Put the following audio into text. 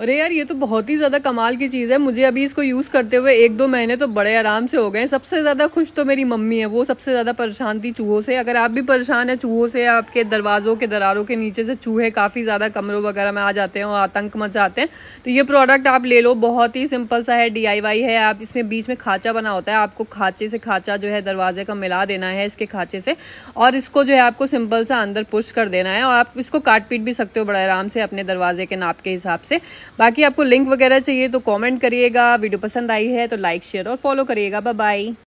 अरे यार ये तो बहुत ही ज़्यादा कमाल की चीज़ है मुझे अभी इसको यूज़ करते हुए एक दो महीने तो बड़े आराम से हो गए हैं सबसे ज़्यादा खुश तो मेरी मम्मी है वो सबसे ज़्यादा परेशान थी चूहों से अगर आप भी परेशान हैं चूहों से आपके दरवाज़ों के दरारों के नीचे से चूहे काफ़ी ज़्यादा कमरों वगैरह में आ जाते हैं और आतंक मचाते हैं तो ये प्रोडक्ट आप ले लो बहुत ही सिंपल सा है डी है आप इसमें बीच में खाँचा बना होता है आपको खाँचे से खाँचा जो है दरवाजे का मिला देना है इसके खाँचे से और इसको जो है आपको सिंपल सा अंदर पुश कर देना है और आप इसको काट पीट भी सकते हो बड़े आराम से अपने दरवाजे के नाप के हिसाब से बाकी आपको लिंक वगैरह चाहिए तो कॉमेंट करिएगा वीडियो पसंद आई है तो लाइक शेयर और फॉलो करिएगा बाय